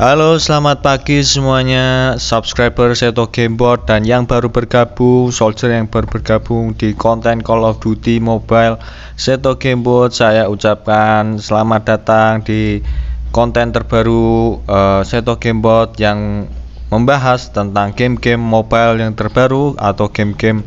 Halo, selamat pagi semuanya subscriber Seto Gameboard dan yang baru bergabung, soldier yang baru bergabung di konten Call of Duty Mobile Seto Gameboard. Saya ucapkan selamat datang di konten terbaru uh, Seto Gameboard yang membahas tentang game-game mobile yang terbaru atau game-game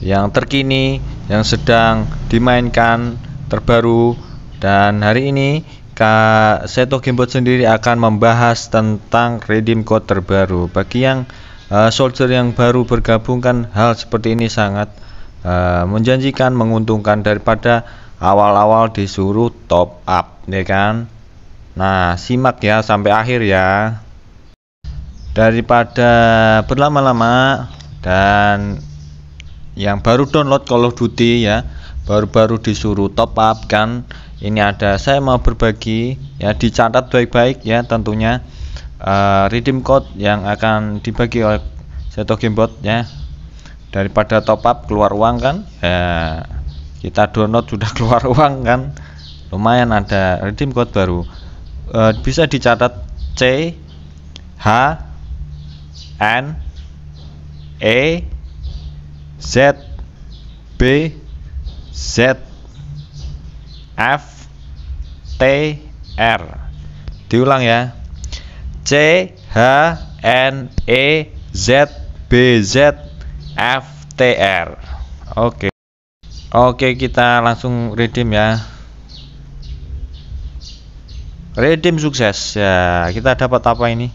yang terkini yang sedang dimainkan terbaru dan hari ini Kak Seto Gamebot sendiri akan membahas tentang redeem code terbaru. Bagi yang uh, soldier yang baru bergabung kan hal seperti ini sangat uh, menjanjikan, menguntungkan daripada awal-awal disuruh top up, ya kan? Nah, simak ya sampai akhir ya. Daripada berlama-lama dan yang baru download Call of Duty ya, baru-baru disuruh top up kan ini ada saya mau berbagi ya dicatat baik-baik ya tentunya uh, redeem code yang akan dibagi oleh Seto Gamebot ya daripada top up keluar uang kan ya kita download sudah keluar uang kan lumayan ada redeem code baru uh, bisa dicatat C H N E Z B Z F R diulang ya C H N E Z B Z F T R oke okay. oke okay, kita langsung redeem ya redeem sukses ya kita dapat apa ini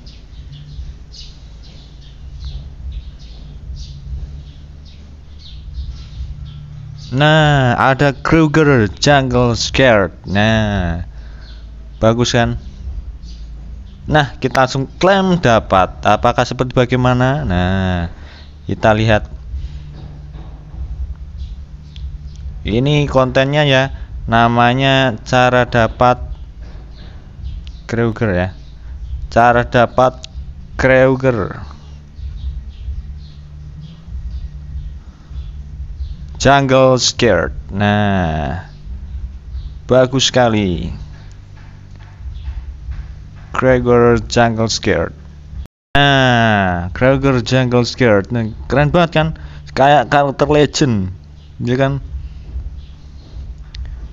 Nah, ada Kruger Jungle Scared. Nah, bagus kan nah kita langsung klaim dapat apakah seperti bagaimana nah kita lihat ini kontennya ya namanya cara dapat Kreuger ya cara dapat Kreuger Jungle Scared nah bagus sekali Gregor Jungle Scared nah Gregor Jungle Scared nih keren banget kan kayak karakter legend ya kan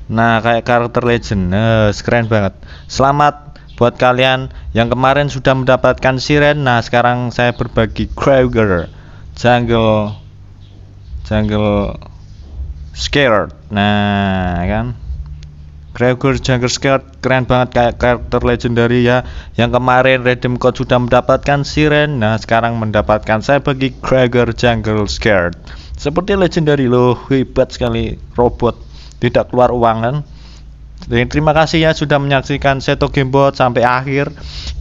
nah kayak karakter legend nah, keren banget selamat buat kalian yang kemarin sudah mendapatkan siren nah sekarang saya berbagi Gregor Jungle Jungle Scared nah kan Gregor Junkerskirt keren banget kayak karakter legendary ya yang kemarin Redeem Code sudah mendapatkan Siren nah sekarang mendapatkan saya bagi Gregor Junkerskirt seperti legendary loh hebat sekali robot tidak keluar uangan dan terima kasih ya sudah menyaksikan Seto Gamebot sampai akhir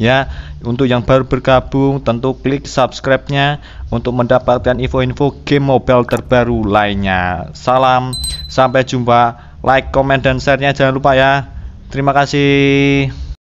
ya. Untuk yang baru bergabung tentu klik subscribe-nya untuk mendapatkan info-info game mobile terbaru lainnya. Salam, sampai jumpa like, comment, dan share-nya jangan lupa ya. Terima kasih.